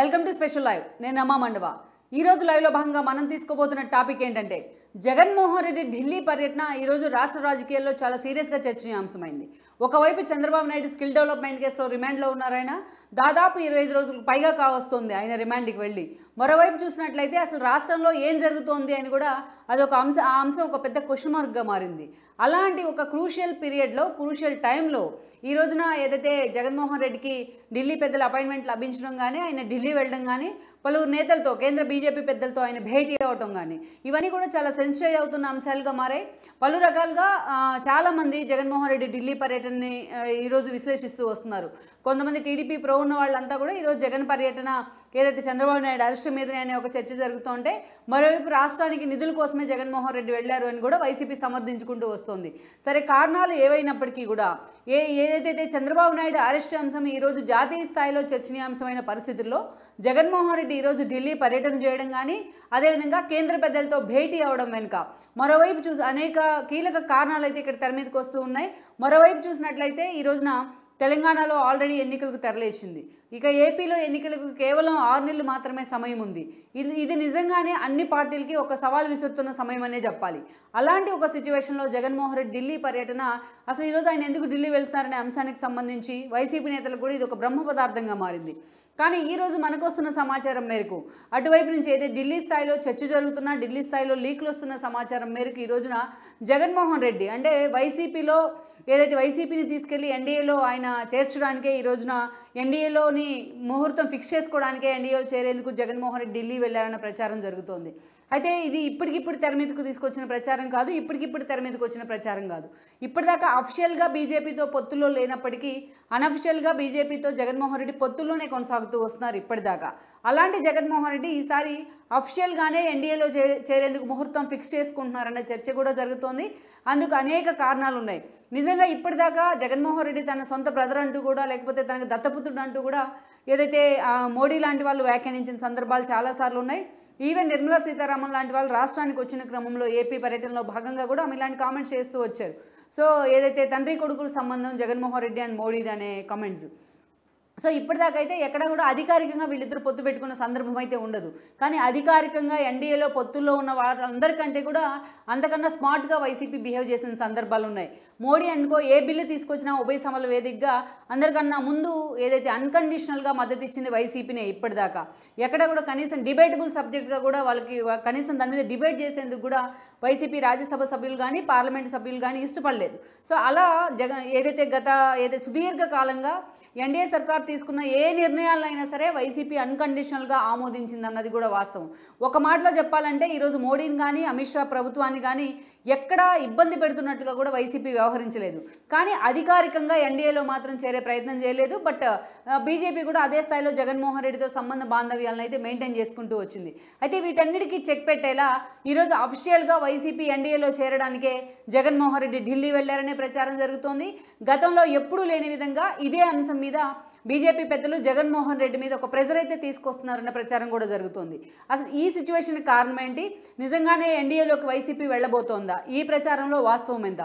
welcome to special live నేను అమ్మా మండవ ఈ రోజు లైవ్లో భాగంగా మనం తీసుకోబోతున్న టాపిక్ ఏంటంటే జగన్మోహన్ రెడ్డి ఢిల్లీ పర్యటన ఈరోజు రాష్ట్ర రాజకీయాల్లో చాలా సీరియస్గా చర్చనీయాంశమైంది ఒకవైపు చంద్రబాబు నాయుడు స్కిల్ డెవలప్మెంట్ కేసులో రిమాండ్లో ఉన్నారాయన దాదాపు ఇరవై ఐదు రోజులకు పైగా కావస్తుంది ఆయన రిమాండ్కి వెళ్ళి మరోవైపు చూసినట్లయితే అసలు రాష్ట్రంలో ఏం జరుగుతోంది అని కూడా అదొక అంశ ఆ అంశం ఒక పెద్ద క్వశ్చన్ మార్క్గా మారింది అలాంటి ఒక క్రూషియల్ పీరియడ్లో క్రూషియల్ టైంలో ఈ రోజున ఏదైతే జగన్మోహన్ రెడ్డికి ఢిల్లీ పెద్దల అపాయింట్మెంట్ లభించడం కానీ ఆయన ఢిల్లీ వెళ్ళడం కానీ పలువురు నేతలతో కేంద్ర బీజేపీ పెద్దలతో ఆయన భేటీ అవ్వటం కానీ ఇవన్నీ కూడా చాలా సెన్సిటైజ్ అవుతున్న అంశాలుగా మారాయి పలు రకాలుగా చాలామంది జగన్మోహన్ రెడ్డి ఢిల్లీ పర్యటనని ఈరోజు విశ్లేషిస్తూ వస్తున్నారు కొంతమంది టీడీపీ ప్రో ఉన్న వాళ్ళంతా కూడా ఈరోజు జగన్ పర్యటన ఏదైతే చంద్రబాబు నాయుడు అరెస్ట్ మీదనే అనే ఒక చర్చ జరుగుతుంటే మరోవైపు రాష్ట్రానికి నిధుల కోసమే జగన్మోహన్ రెడ్డి వెళ్ళారు అని కూడా వైసీపీ సమర్థించుకుంటూ వస్తుంది సరే కారణాలు ఏవైనప్పటికీ కూడా ఏ ఏదైతే చంద్రబాబు నాయుడు అరెస్ట్ అంశం ఈరోజు జాతీయ స్థాయిలో చర్చనీయాంశమైన పరిస్థితుల్లో జగన్మోహన్ రెడ్డి ఈరోజు ఢిల్లీ పర్యటన చేయడం కానీ అదేవిధంగా కేంద్ర పెద్దలతో భేటీ అవడం అంశం వెనుక మరోవైపు చూసి అనేక కీలక కారణాలు అయితే ఇక్కడ తెర మీదకి వస్తూ ఉన్నాయి మరోవైపు చూసినట్లయితే ఈ రోజున తెలంగాణలో ఆల్రెడీ ఎన్నికలకు తెరలేసింది ఇక ఏపీలో ఎన్నికలకు కేవలం ఆరు నెలలు మాత్రమే సమయం ఉంది ఇది ఇది నిజంగానే అన్ని పార్టీలకి ఒక సవాల్ విసురుతున్న సమయం అనే చెప్పాలి అలాంటి ఒక సిచ్యువేషన్లో జగన్మోహన్ రెడ్డి ఢిల్లీ పర్యటన అసలు ఈరోజు ఆయన ఎందుకు ఢిల్లీ వెళ్తున్నారనే అంశానికి సంబంధించి వైసీపీ నేతలకు కూడా ఇది ఒక బ్రహ్మ పదార్థంగా మారింది కానీ ఈరోజు మనకు వస్తున్న సమాచారం మేరకు అటువైపు నుంచి అయితే ఢిల్లీ స్థాయిలో చర్చ జరుగుతున్న ఢిల్లీ స్థాయిలో లీక్లు వస్తున్న సమాచారం మేరకు ఈ రోజున జగన్మోహన్ రెడ్డి అంటే వైసీపీలో ఏదైతే వైసీపీని తీసుకెళ్లి ఎన్డీఏలో ఆయన చేర్చడానికే ఈ రోజున ఎన్డీఏలోని ఢిల్లీలోని ముహూర్తం ఫిక్స్ చేసుకోవడానికే ఎన్డీఏ చేరేందుకు జగన్మోహన్ రెడ్డి ఢిల్లీ వెళ్లారన్న ప్రచారం జరుగుతోంది అయితే ఇది ఇప్పటికిప్పుడు తెర మీదకు తీసుకొచ్చిన ప్రచారం కాదు ఇప్పటికిప్పుడు తెర మీదకు వచ్చిన ప్రచారం కాదు ఇప్పటిదాకా అఫిషియల్గా బీజేపీతో పొత్తులో లేనప్పటికీ అనఫిషియల్గా బీజేపీతో జగన్మోహన్ రెడ్డి పొత్తుల్లోనే కొనసాగుతూ వస్తున్నారు ఇప్పటిదాకా అలాంటి జగన్మోహన్ రెడ్డి ఈసారి అఫిషియల్గానే ఎన్డీఏలో చేరేందుకు ముహూర్తం ఫిక్స్ చేసుకుంటున్నారనే చర్చ కూడా జరుగుతోంది అందుకు అనేక కారణాలు ఉన్నాయి నిజంగా ఇప్పటిదాకా జగన్మోహన్ రెడ్డి తన సొంత బ్రదర్ అంటూ కూడా లేకపోతే తనకు దత్తపుత్రుడు అంటూ కూడా ఏదైతే మోడీ లాంటి వాళ్ళు వ్యాఖ్యానించిన సందర్భాలు చాలాసార్లు ఉన్నాయి ఈవెన్ నిర్మలా సీతారామన్ లాంటి వాళ్ళు రాష్ట్రానికి వచ్చిన క్రమంలో ఏపీ పర్యటనలో భాగంగా కూడా ఆమె ఇలాంటి కామెంట్స్ చేస్తూ వచ్చారు సో ఏదైతే తండ్రి కొడుకుల సంబంధం జగన్మోహన్ రెడ్డి అండ్ మోడీది అనే కామెంట్స్ సో ఇప్పటిదాకా అయితే ఎక్కడ కూడా అధికారికంగా వీళ్ళిద్దరు పొత్తు పెట్టుకున్న సందర్భం అయితే ఉండదు కానీ అధికారికంగా ఎన్డీఏలో పొత్తుల్లో ఉన్న వాళ్ళందరికంటే కూడా అంతకన్నా స్మార్ట్గా వైసీపీ బిహేవ్ చేసిన సందర్భాలు ఉన్నాయి మోడీ అనుకో ఏ బిల్లు తీసుకొచ్చినా ఉభయ సమల వేదికగా అందరికన్నా ముందు ఏదైతే అన్కండిషనల్గా మద్దతు ఇచ్చింది వైసీపీనే ఇప్పటిదాకా ఎక్కడ కూడా కనీసం డిబేటబుల్ సబ్జెక్ట్గా కూడా వాళ్ళకి కనీసం దాని మీద డిబేట్ చేసేందుకు కూడా వైసీపీ రాజ్యసభ సభ్యులు కానీ పార్లమెంట్ సభ్యులు కానీ ఇష్టపడలేదు సో అలా జగన్ ఏదైతే గత ఏదైతే సుదీర్ఘ కాలంగా ఎన్డీఏ సర్కార్ తీసుకున్న ఏ నిర్ణయాలైనా సరే వైసీపీ అన్కండిషనల్గా అన్నది కూడా వాస్తవం ఒక మాటలో చెప్పాలంటే ఈరోజు మోడీని కానీ అమిత్ షా ప్రభుత్వాన్ని కానీ ఎక్కడా ఇబ్బంది పెడుతున్నట్లుగా కూడా వైసీపీ వ్యవహరించలేదు కానీ అధికారికంగా ఎన్డీఏలో మాత్రం చేరే ప్రయత్నం చేయలేదు బట్ బీజేపీ కూడా అదే స్థాయిలో జగన్మోహన్ రెడ్డితో సంబంధ బాంధవ్యాలను అయితే మెయింటైన్ చేసుకుంటూ వచ్చింది అయితే వీటన్నిటికీ చెక్ పెట్టేలా ఈరోజు అఫిషియల్గా వైసీపీ ఎన్డీఏలో చేరడానికే జగన్మోహన్ రెడ్డి ఢిల్లీ వెళ్లారనే ప్రచారం జరుగుతోంది గతంలో ఎప్పుడూ లేని విధంగా ఇదే అంశం మీద బీజేపీ బీజేపీ పెద్దలు జగన్మోహన్ రెడ్డి మీద ఒక ప్రెజర్ అయితే తీసుకొస్తున్నారన్న ప్రచారం కూడా జరుగుతోంది అసలు ఈ సిచ్యువేషన్ కారణం ఏంటి నిజంగానే ఎన్డీఏలోకి వైసీపీ వెళ్ళబోతోందా ఈ ప్రచారంలో వాస్తవం ఎంత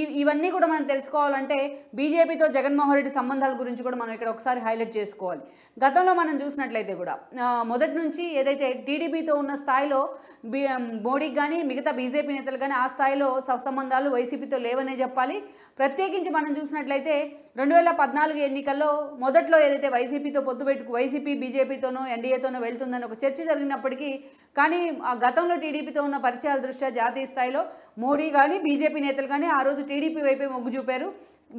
ఈ ఇవన్నీ కూడా మనం తెలుసుకోవాలంటే బీజేపీతో జగన్మోహన్ రెడ్డి సంబంధాల గురించి కూడా మనం ఇక్కడ ఒకసారి హైలైట్ చేసుకోవాలి గతంలో మనం చూసినట్లయితే కూడా మొదటి నుంచి ఏదైతే టీడీపీతో ఉన్న స్థాయిలో బీ మోడీకి కానీ మిగతా బీజేపీ నేతలు కానీ ఆ స్థాయిలో సంబంధాలు వైసీపీతో లేవనే చెప్పాలి ప్రత్యేకించి మనం చూసినట్లయితే రెండు వేల పద్నాలుగు ఎన్నికల్లో మొదట్లో ఎన్నికల్లో ఏదైతే వైసీపీతో పొత్తు పెట్టుకు వైసీపీ బీజేపీతోనో ఎన్డీఏతోనో వెళ్తుందని ఒక చర్చ జరిగినప్పటికీ కానీ ఆ గతంలో టీడీపీతో ఉన్న పరిచయాల దృష్ట్యా జాతీయ స్థాయిలో మోడీ కానీ బీజేపీ నేతలు కానీ ఆ రోజు టీడీపీ వైపే మొగ్గు చూపారు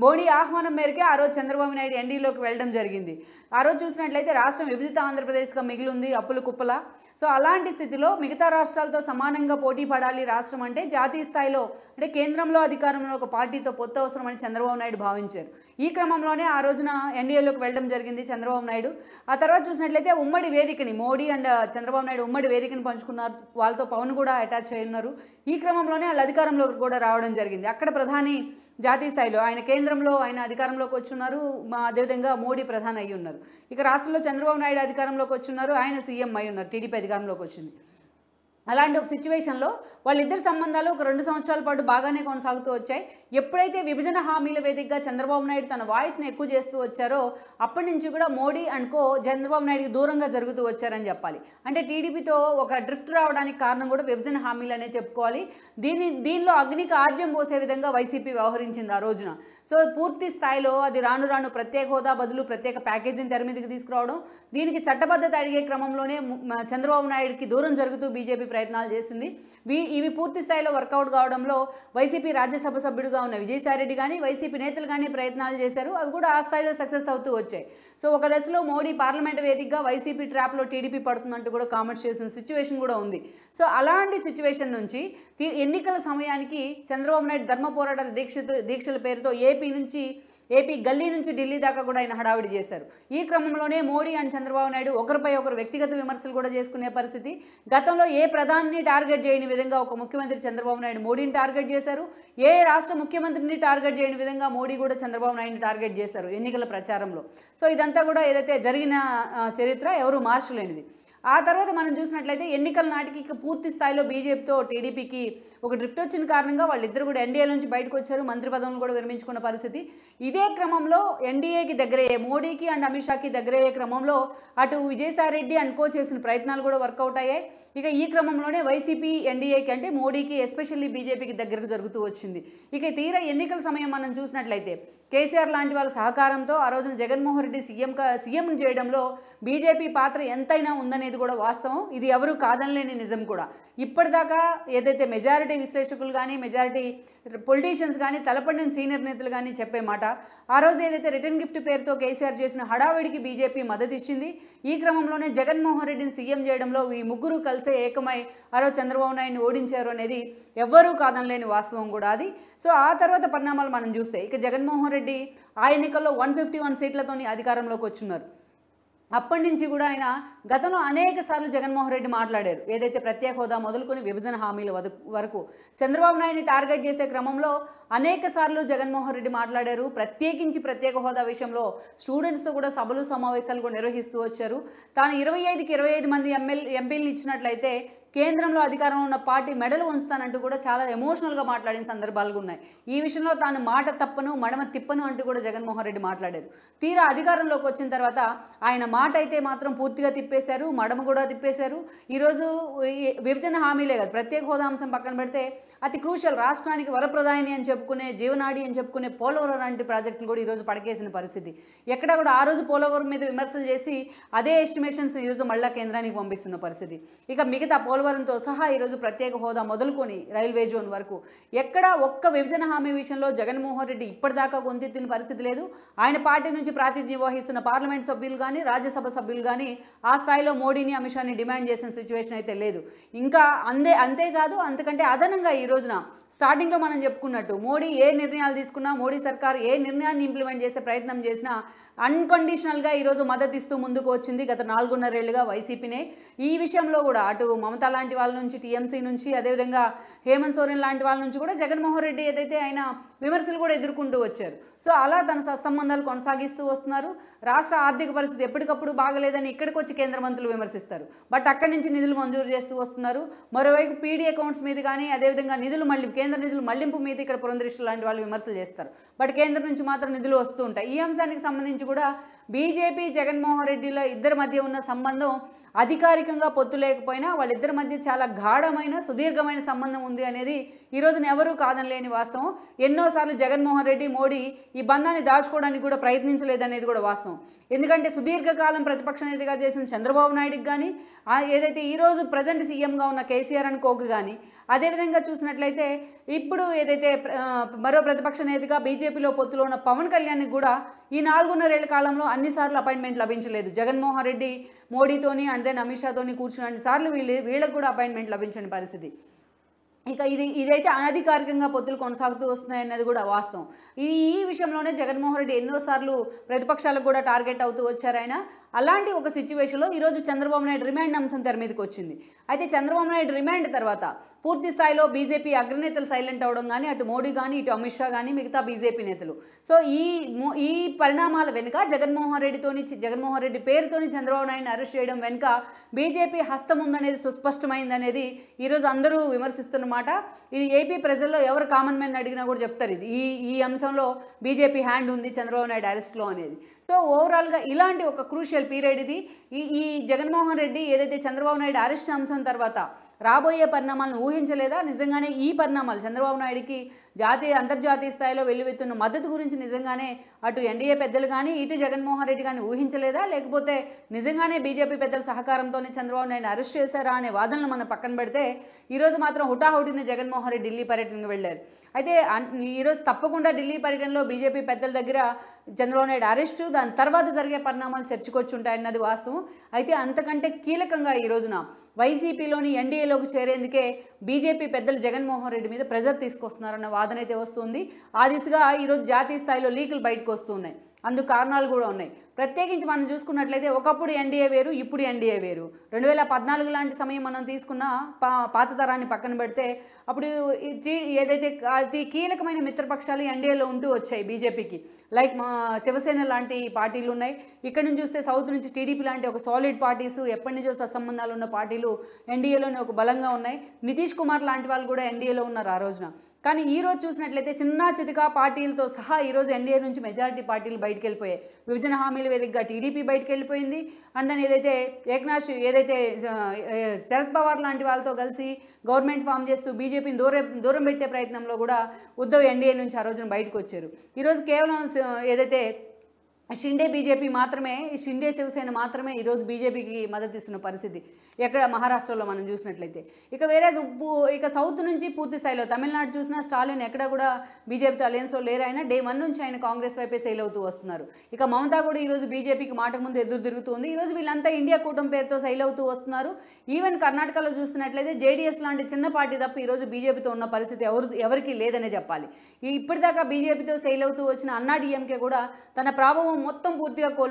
మోడీ ఆహ్వానం మేరకే ఆ రోజు చంద్రబాబు నాయుడు ఎన్డీలోకి వెళ్ళడం జరిగింది ఆ రోజు చూసినట్లయితే రాష్ట్రం విభజిత ఆంధ్రప్రదేశ్గా మిగిలింది అప్పుల కుప్పల సో అలాంటి స్థితిలో మిగతా రాష్ట్రాలతో సమానంగా పోటీ పడాలి రాష్ట్రం అంటే జాతీయ స్థాయిలో అంటే కేంద్రంలో అధికారంలో ఒక పార్టీతో పొత్తు అవసరమని చంద్రబాబు నాయుడు భావించారు ఈ క్రమంలోనే ఆ రోజున ఎన్డీఏలోకి వెళ్ళడం జరిగింది చంద్రబాబు నాయుడు ఆ తర్వాత చూసినట్లయితే ఉమ్మడి వేదికని మోడీ అండ్ చంద్రబాబు నాయుడు ఉమ్మడి వేదికని పంచుకున్నారు వాళ్ళతో పవన్ కూడా అటాచ్ అయ్యున్నారు ఈ క్రమంలోనే వాళ్ళు అధికారంలోకి కూడా రావడం జరిగింది అక్కడ ప్రధాని జాతీయ స్థాయిలో ఆయనకే కేంద్రంలో ఆయన అధికారంలోకి వచ్చున్నారు అదేవిధంగా మోడీ ప్రధాని అయ్యి ఉన్నారు ఇక రాష్ట్రంలో చంద్రబాబు నాయుడు అధికారంలోకి వచ్చున్నారు ఆయన సీఎం అయి ఉన్నారు టీడీపీ అధికారంలోకి వచ్చింది అలాంటి ఒక సిచ్యువేషన్లో వాళ్ళిద్దరి సంబంధాలు ఒక రెండు సంవత్సరాల పాటు బాగానే కొనసాగుతూ వచ్చాయి ఎప్పుడైతే విభజన హామీల వేదికగా చంద్రబాబు నాయుడు తన వాయిస్ని ఎక్కువ చేస్తూ వచ్చారో అప్పటి నుంచి కూడా మోడీ అండ్ కో చంద్రబాబు నాయుడికి దూరంగా జరుగుతూ వచ్చారని చెప్పాలి అంటే టీడీపీతో ఒక డ్రిఫ్ట్ రావడానికి కారణం కూడా విభజన హామీలు అనే చెప్పుకోవాలి దీని దీనిలో అగ్నికి ఆర్జ్యం పోసే విధంగా వైసీపీ వ్యవహరించింది ఆ రోజున సో పూర్తి స్థాయిలో అది రాను రాను ప్రత్యేక హోదా బదులు ప్రత్యేక ప్యాకేజీని తెర మీదకి తీసుకురావడం దీనికి చట్టబద్ధత అడిగే క్రమంలోనే చంద్రబాబు నాయుడికి దూరం జరుగుతూ బీజేపీ ప్రయత్నాలు చేసింది ఇవి పూర్తి స్థాయిలో వర్కౌట్ కావడంలో వైసీపీ రాజ్యసభ సభ్యుడిగా ఉన్న విజయసాయిరెడ్డి కానీ వైసీపీ నేతలు కానీ ప్రయత్నాలు చేశారు అవి కూడా ఆ స్థాయిలో సక్సెస్ అవుతూ వచ్చాయి సో ఒక దశలో మోడీ పార్లమెంట్ వేదికగా వైసీపీ ట్రాప్లో టీడీపీ పడుతుందంటూ కూడా కామెంట్స్ చేసిన సిచ్యువేషన్ కూడా ఉంది సో అలాంటి సిచ్యువేషన్ నుంచి ఎన్నికల సమయానికి చంద్రబాబు నాయుడు ధర్మ పోరాట దీక్ష దీక్షల పేరుతో ఏపీ నుంచి ఏపీ గల్లీ నుంచి ఢిల్లీ దాకా కూడా ఆయన హడావిడి చేశారు ఈ క్రమంలోనే మోడీ అండ్ చంద్రబాబు నాయుడు ఒకరిపై ఒకరు వ్యక్తిగత విమర్శలు కూడా చేసుకునే పరిస్థితి గతంలో ఏ ప్రధాని టార్గెట్ చేయని విధంగా ఒక ముఖ్యమంత్రి చంద్రబాబు నాయుడు మోడీని టార్గెట్ చేశారు ఏ రాష్ట్ర ముఖ్యమంత్రిని టార్గెట్ చేయని విధంగా మోడీ కూడా చంద్రబాబు నాయుడుని టార్గెట్ చేశారు ఎన్నికల ప్రచారంలో సో ఇదంతా కూడా ఏదైతే జరిగిన చరిత్ర ఎవరు మార్చలేనిది ఆ తర్వాత మనం చూసినట్లయితే ఎన్నికల నాటికి పూర్తి స్థాయిలో బీజేపీతో టీడీపీకి ఒక డ్రిఫ్ట్ వచ్చిన కారణంగా వాళ్ళిద్దరు కూడా ఎన్డీఏ నుంచి బయటకు వచ్చారు మంత్రి పదవులు కూడా విరమించుకున్న పరిస్థితి ఇదే క్రమంలో ఎన్డీఏకి దగ్గరయ్యే మోడీకి అండ్ అమిత్ షాకి దగ్గరయ్యే క్రమంలో అటు విజయసాయిరెడ్డి అనుకో చేసిన ప్రయత్నాలు కూడా వర్కౌట్ అయ్యాయి ఇక ఈ క్రమంలోనే వైసీపీ ఎన్డీఏకి అంటే మోడీకి ఎస్పెషల్లీ బీజేపీకి దగ్గరకు జరుగుతూ వచ్చింది ఇక తీరా ఎన్నికల సమయం మనం చూసినట్లయితే కేసీఆర్ లాంటి వాళ్ళ సహకారంతో ఆ రోజున జగన్మోహన్ రెడ్డి సీఎం సీఎం చేయడంలో బీజేపీ పాత్ర ఎంతైనా ఉందనేది అనేది కూడా వాస్తవం ఇది ఎవరు కాదనలేని నిజం కూడా ఇప్పటిదాకా ఏదైతే మెజారిటీ విశ్లేషకులు కానీ మెజారిటీ పొలిటీషియన్స్ కానీ తలపడిన సీనియర్ నేతలు కానీ చెప్పే మాట ఆ రోజు ఏదైతే రిటర్న్ గిఫ్ట్ పేరుతో కేసీఆర్ చేసిన హడావిడికి బీజేపీ మద్దతు ఇచ్చింది ఈ క్రమంలోనే జగన్మోహన్ రెడ్డిని సీఎం చేయడంలో ఈ ముగ్గురు కలిసే ఏకమై ఆ రోజు చంద్రబాబు నాయుడిని ఓడించారు అనేది ఎవ్వరూ కాదనలేని వాస్తవం కూడా అది సో ఆ తర్వాత పరిణామాలు మనం చూస్తే ఇక జగన్మోహన్ రెడ్డి ఆ ఎన్నికల్లో వన్ ఫిఫ్టీ వన్ సీట్లతోని అధికారంలోకి వచ్చిన్నారు అప్పటి నుంచి కూడా ఆయన గతంలో అనేక సార్లు జగన్మోహన్ రెడ్డి మాట్లాడారు ఏదైతే ప్రత్యేక హోదా మొదలుకొని విభజన హామీల వరకు చంద్రబాబు నాయుడిని టార్గెట్ చేసే క్రమంలో అనేక సార్లు జగన్మోహన్ రెడ్డి మాట్లాడారు ప్రత్యేకించి ప్రత్యేక హోదా విషయంలో స్టూడెంట్స్తో కూడా సభలు సమావేశాలు కూడా నిర్వహిస్తూ వచ్చారు తాను ఇరవై ఐదుకి ఇరవై ఐదు మంది ఎమ్మెల్యే ఎంపీలు ఇచ్చినట్లయితే కేంద్రంలో అధికారంలో ఉన్న పార్టీ మెడలు ఉంచుతానంటూ కూడా చాలా ఎమోషనల్గా మాట్లాడిన సందర్భాలు ఉన్నాయి ఈ విషయంలో తాను మాట తప్పను మడమ తిప్పను అంటూ కూడా జగన్మోహన్ రెడ్డి మాట్లాడారు తీరా అధికారంలోకి వచ్చిన తర్వాత ఆయన మాట అయితే మాత్రం పూర్తిగా తిప్పేశారు మడమ కూడా తిప్పేశారు ఈరోజు విభజన హామీలే కాదు ప్రత్యేక హోదా అంశం పక్కన పెడితే అతి క్రూషల్ రాష్ట్రానికి వరప్రదాయని అని చెప్పుకునే జీవనాడి అని చెప్పుకునే పోలవరం లాంటి ప్రాజెక్టులు కూడా ఈరోజు పడకేసిన పరిస్థితి ఎక్కడ కూడా ఆ రోజు పోలవరం మీద విమర్శలు చేసి అదే ఎస్టిమేషన్స్ ఈరోజు మళ్ళా కేంద్రానికి పంపిస్తున్న పరిస్థితి ఇక మిగతా పోలవరం పోలవరంతో సహా ఈరోజు ప్రత్యేక హోదా మొదలుకొని రైల్వే జోన్ వరకు ఎక్కడా ఒక్క విభజన హామీ విషయంలో జగన్మోహన్ రెడ్డి ఇప్పటిదాకా గొంతెత్తిన పరిస్థితి లేదు ఆయన పార్టీ నుంచి ప్రాతినిధ్యం వహిస్తున్న పార్లమెంట్ సభ్యులు కానీ రాజ్యసభ సభ్యులు కానీ ఆ స్థాయిలో మోడీని అమిత్ షాని డిమాండ్ చేసిన సిచ్యువేషన్ అయితే లేదు ఇంకా అందే అంతేకాదు అంతకంటే అదనంగా ఈ రోజున స్టార్టింగ్లో మనం చెప్పుకున్నట్టు మోడీ ఏ నిర్ణయాలు తీసుకున్నా మోడీ సర్కార్ ఏ నిర్ణయాన్ని ఇంప్లిమెంట్ చేసే ప్రయత్నం చేసినా అన్కండిషనల్గా ఈరోజు మద్దతిస్తూ ముందుకు వచ్చింది గత నాలుగున్నరేళ్లుగా వైసీపీనే ఈ విషయంలో కూడా అటు మమతాల లాంటి వాళ్ళ నుంచి టీఎంసీ నుంచి అదేవిధంగా హేమంత్ సోరెన్ లాంటి వాళ్ళ నుంచి కూడా జగన్మోహన్ రెడ్డి ఏదైతే ఆయన విమర్శలు కూడా ఎదుర్కొంటూ వచ్చారు సో అలా తన సత్సంబంధాలు కొనసాగిస్తూ వస్తున్నారు రాష్ట్ర ఆర్థిక పరిస్థితి ఎప్పటికప్పుడు బాగలేదని ఇక్కడికి వచ్చి కేంద్ర మంత్రులు విమర్శిస్తారు బట్ అక్కడి నుంచి నిధులు మంజూరు చేస్తూ వస్తున్నారు మరోవైపు పీడీ అకౌంట్స్ మీద కానీ అదేవిధంగా నిధులు మళ్ళీ కేంద్ర నిధులు మళ్లింపు మీద ఇక్కడ పురంధరేశ్వరు లాంటి వాళ్ళు విమర్శలు చేస్తారు బట్ కేంద్రం నుంచి మాత్రం నిధులు వస్తూ ఉంటాయి ఈ అంశానికి సంబంధించి కూడా బీజేపీ జగన్మోహన్ రెడ్డిలో ఇద్దరి మధ్య ఉన్న సంబంధం అధికారికంగా పొత్తు లేకపోయినా వాళ్ళిద్దరి మధ్య చాలా గాఢమైన సుదీర్ఘమైన సంబంధం ఉంది అనేది ఈ రోజున ఎవరూ లేని వాస్తవం ఎన్నోసార్లు జగన్మోహన్ రెడ్డి మోడీ ఈ బంధాన్ని దాచుకోవడానికి కూడా ప్రయత్నించలేదనేది కూడా వాస్తవం ఎందుకంటే సుదీర్ఘకాలం ప్రతిపక్ష నేతగా చేసిన చంద్రబాబు నాయుడుకి కానీ ఏదైతే ఈరోజు ప్రజెంట్ సీఎంగా ఉన్న కేసీఆర్ అనుకోకు కానీ అదేవిధంగా చూసినట్లయితే ఇప్పుడు ఏదైతే మరో ప్రతిపక్ష నేతగా బీజేపీలో పొత్తులో ఉన్న పవన్ కళ్యాణ్కి కూడా ఈ నాలుగున్నరేళ్ల కాలంలో అన్నిసార్లు అపాయింట్మెంట్ లభించలేదు జగన్మోహన్ రెడ్డి మోడీతోని అండ్ దెన్ అమిత్ షాతోని కూర్చున్న సార్లు వీళ్ళు వీళ్ళ వీళ్ళకు కూడా అపాయింట్మెంట్ లభించని పరిస్థితి ఇక ఇది ఇదైతే అనధికారికంగా పొత్తులు కొనసాగుతూ వస్తున్నాయన్నది కూడా వాస్తవం ఈ ఈ విషయంలోనే జగన్మోహన్ రెడ్డి ఎన్నోసార్లు ప్రతిపక్షాలకు కూడా టార్గెట్ అవుతూ వచ్చారు ఆయన అలాంటి ఒక సిచ్యువేషన్లో ఈరోజు చంద్రబాబు నాయుడు రిమాండ్ అంశం తెర మీదకి వచ్చింది అయితే చంద్రబాబు నాయుడు రిమాండ్ తర్వాత పూర్తి స్థాయిలో బీజేపీ అగ్రనేతలు సైలెంట్ అవడం కానీ అటు మోడీ కానీ ఇటు అమిత్ షా కానీ మిగతా బీజేపీ నేతలు సో ఈ ఈ పరిణామాల వెనుక జగన్మోహన్ రెడ్డితోని జగన్మోహన్ రెడ్డి పేరుతోని చంద్రబాబు నాయుడుని అరెస్ట్ చేయడం వెనుక బీజేపీ హస్తం ఉందనేది సుస్పష్టమైందనేది ఈరోజు అందరూ విమర్శిస్తున్నమాట ఇది ఏపీ ప్రజల్లో ఎవరు కామన్ మ్యాన్ అడిగినా కూడా చెప్తారు ఇది ఈ ఈ అంశంలో బీజేపీ హ్యాండ్ ఉంది చంద్రబాబు నాయుడు అరెస్ట్లో అనేది సో ఓవరాల్గా ఇలాంటి ఒక క్రూషియల్ పీరియడ్ ఇది ఈ ఈ జగన్మోహన్ రెడ్డి ఏదైతే చంద్రబాబు నాయుడు అరెస్ట్ అంశం తర్వాత రాబోయే పరిణామాలను ఊహించలేదా నిజంగానే ఈ పరిణామాలు చంద్రబాబు నాయుడికి జాతీయ అంతర్జాతీయ స్థాయిలో వెల్లువెత్తున్న మద్దతు గురించి నిజంగానే అటు ఎన్డీఏ పెద్దలు కానీ ఇటు జగన్మోహన్ రెడ్డి కానీ ఊహించలేదా లేకపోతే నిజంగానే బీజేపీ పెద్దల సహకారంతోనే చంద్రబాబు నాయుడు అరెస్ట్ చేశారా అనే వాదనలు మనం పక్కన పెడితే ఈరోజు మాత్రం హుటాహుటిన జగన్మోహన్ రెడ్డి ఢిల్లీ పర్యటనకు వెళ్ళారు అయితే ఈరోజు తప్పకుండా ఢిల్లీ పర్యటనలో బీజేపీ పెద్దల దగ్గర చంద్రబాబు నాయుడు అరెస్టు దాని తర్వాత జరిగే పరిణామాలు చర్చకొచ్చి ఉంటాయన్నది వాస్తవం అయితే అంతకంటే కీలకంగా ఈ రోజున వైసీపీలోని ఎన్డీఏ ఎన్డీఏలోకి చేరేందుకే బీజేపీ పెద్దలు జగన్మోహన్ రెడ్డి మీద ప్రెజర్ తీసుకొస్తున్నారన్న వాదన అయితే వస్తుంది ఆ దిశగా ఈరోజు జాతీయ స్థాయిలో లీకులు బయటకు వస్తున్నాయి అందుకు కారణాలు కూడా ఉన్నాయి ప్రత్యేకించి మనం చూసుకున్నట్లయితే ఒకప్పుడు ఎన్డీఏ వేరు ఇప్పుడు ఎన్డీఏ వేరు రెండు వేల పద్నాలుగు లాంటి సమయం మనం తీసుకున్న పాత తరాన్ని పక్కన పెడితే అప్పుడు ఏదైతే అతి కీలకమైన మిత్రపక్షాలు ఎన్డీఏలో ఉంటూ వచ్చాయి బీజేపీకి లైక్ మా శివసేన లాంటి పార్టీలు ఉన్నాయి ఇక్కడ నుంచి చూస్తే సౌత్ నుంచి టీడీపీ లాంటి ఒక సాలిడ్ పార్టీస్ ఎప్పటి నుంచో సత్సంబంధాలు ఉన్న పార్టీలు ఎన్డీఏలోని ఒక బలంగా ఉన్నాయి నితీష్ కుమార్ లాంటి వాళ్ళు కూడా ఎన్డీఏలో ఉన్నారు ఆ రోజున కానీ ఈరోజు చూసినట్లయితే చిన్న చితికా పార్టీలతో సహా ఈరోజు ఎన్డీఏ నుంచి మెజారిటీ పార్టీలు బయటకు వెళ్ళిపోయాయి విభజన హామీల వేదికగా టీడీపీ బయటకు వెళ్ళిపోయింది అండ్ దాని ఏదైతే ఏకనాథ్ ఏదైతే శరద్ పవార్ లాంటి వాళ్ళతో కలిసి గవర్నమెంట్ ఫామ్ చేస్తూ బీజేపీని దూరం దూరం పెట్టే ప్రయత్నంలో కూడా ఉద్దవ్ ఎన్డీఏ నుంచి ఆ రోజున బయటకు వచ్చారు ఈరోజు కేవలం ఏదైతే షిండే బీజేపీ మాత్రమే షిండే శివసేన మాత్రమే ఈరోజు బీజేపీకి మద్దతు ఇస్తున్న పరిస్థితి ఎక్కడ మహారాష్ట్రలో మనం చూసినట్లయితే ఇక వేరే ఇక సౌత్ నుంచి పూర్తి స్థాయిలో తమిళనాడు చూసినా స్టాలిన్ ఎక్కడ కూడా బీజేపీతో అలయన్స్లో లేరు డే వన్ నుంచి ఆయన కాంగ్రెస్ వైపే సెయిల్ అవుతూ వస్తున్నారు ఇక మమతా కూడా ఈరోజు బీజేపీకి మాట ముందు ఎదురు తిరుగుతుంది ఈరోజు వీళ్ళంతా ఇండియా కూటమి పేరుతో సెయిల్ అవుతూ వస్తున్నారు ఈవెన్ కర్ణాటకలో చూసినట్లయితే జేడీఎస్ లాంటి చిన్న పార్టీ తప్ప ఈరోజు బీజేపీతో ఉన్న పరిస్థితి ఎవరు ఎవరికి లేదనే చెప్పాలి ఇప్పటిదాకా బీజేపీతో సెయిల్ అవుతూ వచ్చిన అన్నా డిఎంకే కూడా తన ప్రాభవం मोतम मूर्ति को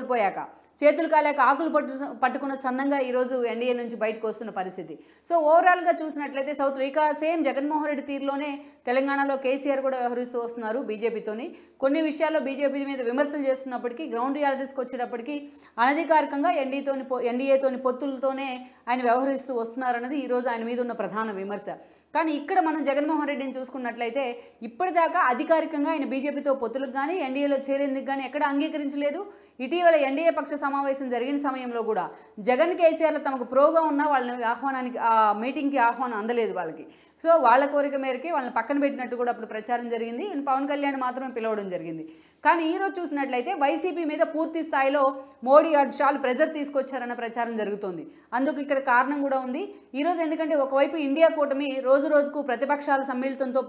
చేతులు కాలేక ఆకులు పట్టు పట్టుకున్న సన్నంగా ఈరోజు ఎన్డీఏ నుంచి బయటకు వస్తున్న పరిస్థితి సో ఓవరాల్గా చూసినట్లయితే సౌత్ ఇక సేమ్ జగన్మోహన్ రెడ్డి తీరులోనే తెలంగాణలో కేసీఆర్ కూడా వ్యవహరిస్తూ వస్తున్నారు బీజేపీతోని కొన్ని విషయాల్లో బీజేపీ మీద విమర్శలు చేస్తున్నప్పటికీ గ్రౌండ్ రియాలిటీస్కి వచ్చేటప్పటికీ అనధికారికంగా ఎన్డీతోని ఎన్డీఏతోని పొత్తులతోనే ఆయన వ్యవహరిస్తూ వస్తున్నారన్నది ఈరోజు ఆయన మీద ఉన్న ప్రధాన విమర్శ కానీ ఇక్కడ మనం జగన్మోహన్ రెడ్డిని చూసుకున్నట్లయితే ఇప్పటిదాకా అధికారికంగా ఆయన బీజేపీతో పొత్తులకు కానీ ఎన్డీఏలో చేరేందుకు కానీ ఎక్కడ అంగీకరించలేదు ఇటీవల ఎన్డీఏ పక్ష సమావేశం జరిగిన సమయంలో కూడా జగన్ కేసీఆర్లు తమకు ప్రోగా ఉన్న వాళ్ళని ఆహ్వానానికి ఆ మీటింగ్కి ఆహ్వానం అందలేదు వాళ్ళకి సో వాళ్ళ కోరిక మేరకే వాళ్ళని పక్కన పెట్టినట్టు కూడా అప్పుడు ప్రచారం జరిగింది పవన్ కళ్యాణ్ మాత్రమే పిలవడం జరిగింది కానీ ఈరోజు చూసినట్లయితే వైసీపీ మీద పూర్తి స్థాయిలో మోడీ అడ్షాలు ప్రెజర్ తీసుకొచ్చారన్న ప్రచారం జరుగుతోంది అందుకు ఇక్కడ కారణం కూడా ఉంది ఈరోజు ఎందుకంటే ఒకవైపు ఇండియా కూటమి రోజు రోజుకు ప్రతిపక్షాల సమ్మిళితంతో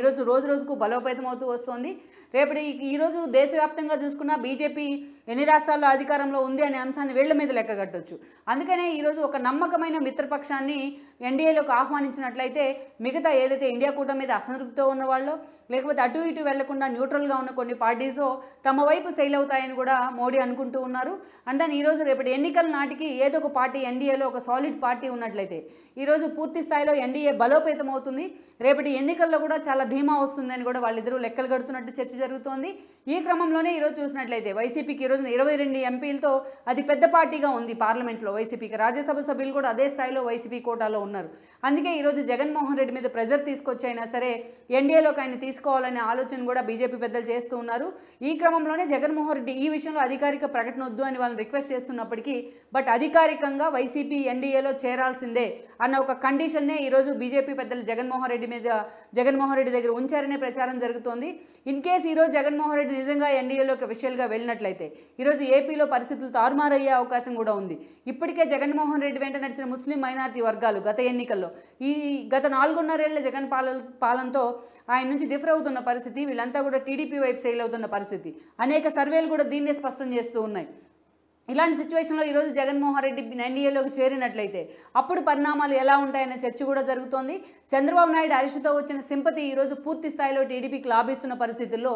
ఈరోజు రోజు రోజుకు బలోపేతం అవుతూ వస్తోంది రేపటి ఈరోజు దేశవ్యాప్తంగా చూసుకున్న బీజేపీ ఎన్ని రాష్ట్రాల్లో అధికారంలో ఉంది అనే అంశాన్ని వీళ్ల మీద లెక్కగట్టొచ్చు అందుకనే ఈరోజు ఒక నమ్మకమైన మిత్రపక్షాన్ని ఎన్డీఏలోకి ఆహ్వానించినట్లయితే మిగతా ఏదైతే ఇండియా కూటమి మీద అసంతృప్తితో ఉన్నవాళ్ళో లేకపోతే అటు ఇటు వెళ్లకుండా న్యూట్రల్గా ఉన్న కొన్ని పార్టీసో తమ వైపు సెయిల్ అవుతాయని కూడా మోడీ అనుకుంటూ ఉన్నారు అండ్ దాని ఈరోజు రేపటి ఎన్నికల నాటికి ఏదో ఒక పార్టీ ఎన్డీఏలో ఒక సాలిడ్ పార్టీ ఉన్నట్లయితే ఈరోజు పూర్తి స్థాయిలో ఎన్డీఏ బలోపేతం అవుతుంది రేపటి ఎన్నికల్లో కూడా చాలా ధీమా వస్తుందని కూడా వాళ్ళిద్దరూ లెక్కలు కడుతున్నట్టు చర్చ జరుగుతోంది ఈ క్రమంలోనే ఈరోజు చూసినట్లయితే వైసీపీకి ఈరోజు ఇరవై రెండు ఎంపీలతో అది పెద్ద పార్టీగా ఉంది పార్లమెంట్లో వైసీపీకి రాజ్యసభ సభ్యులు కూడా అదే స్థాయిలో వైసీపీ కోటాలో ఉన్నారు అందుకే ఈరోజు జగన్మోహన్ రెడ్డి మీద ప్రెజర్ తీసుకొచ్చైనా సరే ఎన్డీఏలోకి ఆయన తీసుకోవాలనే ఆలోచన కూడా బీజేపీ పెద్దలు చేస్తూ ఉన్నారు ఈ క్రమంలోనే జగన్మోహన్ రెడ్డి ఈ విషయంలో అధికారిక ప్రకటన వద్దు అని వాళ్ళని రిక్వెస్ట్ చేస్తున్నప్పటికీ బట్ అధికారికంగా వైసీపీ ఎన్డీఏలో చేరాల్సిందే అన్న ఒక కండిషన్నే ఈరోజు బీజేపీ పెద్దలు జగన్మోహన్ రెడ్డి మీద జగన్మోహన్ రెడ్డి దగ్గర ఉంచారనే ప్రచారం జరుగుతోంది ఇన్ కేసు ఈరోజు జగన్మోహన్ రెడ్డి నిజంగా ఎన్డీఏలోకి విషయాలుగా వెళ్ళినట్లయితే ఈరోజు ఏపీలో పరిస్థితులు తారుమారయ్యే అవకాశం కూడా ఉంది ఇప్పటికే జగన్మోహన్ రెడ్డి వెంట నడిచిన ముస్లిం మైనారిటీ వర్గాలు గత ఎన్నికల్లో ఈ గత నాలుగున్నరేళ్ల జగన్ పాల పాలనతో ఆయన నుంచి డిఫర్ అవుతున్న పరిస్థితి వీళ్ళంతా కూడా టీడీపీ వైపు సెయిల్ అవుతున్న పరిస్థితి అనేక సర్వేలు కూడా దీన్నే స్పష్టం చేస్తూ ఉన్నాయి ఇలాంటి సిచ్యువేషన్లో ఈరోజు జగన్మోహన్ రెడ్డి ఎన్డీఏలోకి చేరినట్లయితే అప్పుడు పరిణామాలు ఎలా ఉంటాయనే చర్చ కూడా జరుగుతోంది చంద్రబాబు నాయుడు అరెస్టుతో వచ్చిన సింపతి ఈరోజు పూర్తి స్థాయిలో టీడీపీకి లాభిస్తున్న పరిస్థితుల్లో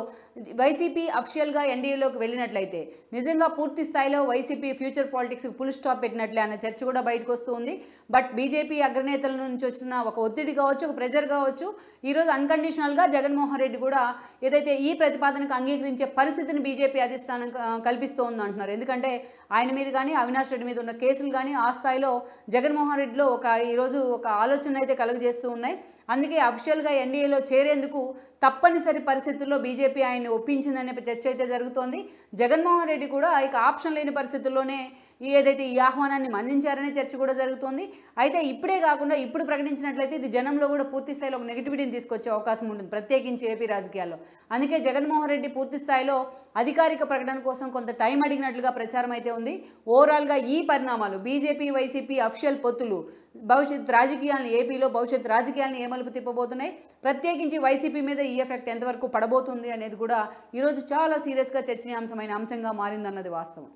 వైసీపీ అఫిషియల్గా ఎన్డీఏలోకి వెళ్ళినట్లయితే నిజంగా పూర్తి స్థాయిలో వైసీపీ ఫ్యూచర్ పాలిటిక్స్కి ఫుల్ స్టాప్ పెట్టినట్లే అనే చర్చ కూడా బయటకు వస్తూ ఉంది బట్ బీజేపీ అగ్రనేతల నుంచి వచ్చిన ఒక ఒత్తిడి కావచ్చు ఒక ప్రెజర్ కావచ్చు ఈరోజు అన్కండిషనల్గా జగన్మోహన్ రెడ్డి కూడా ఏదైతే ఈ ప్రతిపాదనకు అంగీకరించే పరిస్థితిని బీజేపీ అధిష్టానం కల్పిస్తోంది అంటున్నారు ఎందుకంటే ఆయన మీద కానీ అవినాష్ రెడ్డి మీద ఉన్న కేసులు కానీ ఆ స్థాయిలో జగన్మోహన్ రెడ్డిలో ఒక ఈరోజు ఒక ఆలోచన అయితే కలుగజేస్తూ ఉన్నాయి అందుకే అఫిషియల్గా ఎన్డీఏలో చేరేందుకు తప్పనిసరి పరిస్థితుల్లో బీజేపీ ఆయన్ని ఒప్పించిందనే చర్చ అయితే జరుగుతోంది జగన్మోహన్ రెడ్డి కూడా ఇక ఆప్షన్ లేని పరిస్థితుల్లోనే ఈ ఏదైతే ఈ ఆహ్వానాన్ని మన్నించారనే చర్చ కూడా జరుగుతోంది అయితే ఇప్పుడే కాకుండా ఇప్పుడు ప్రకటించినట్లయితే ఇది జనంలో కూడా పూర్తి స్థాయిలో ఒక నెగిటివిటీని తీసుకొచ్చే అవకాశం ఉంటుంది ప్రత్యేకించి ఏపీ రాజకీయాల్లో అందుకే జగన్మోహన్ రెడ్డి పూర్తి స్థాయిలో అధికారిక ప్రకటన కోసం కొంత టైం అడిగినట్లుగా ప్రచారం అయితే ఉంది ఓవరాల్గా ఈ పరిణామాలు బీజేపీ వైసీపీ అఫిషియల్ పొత్తులు భవిష్యత్ రాజకీయాలను ఏపీలో భవిష్యత్ రాజకీయాలను ఏమలుపు తిప్పబోతున్నాయి ప్రత్యేకించి వైసీపీ మీద ఈ ఎఫెక్ట్ ఎంతవరకు పడబోతుంది అనేది కూడా ఈరోజు చాలా సీరియస్గా చర్చనీయాంశమైన అంశంగా మారిందన్నది వాస్తవం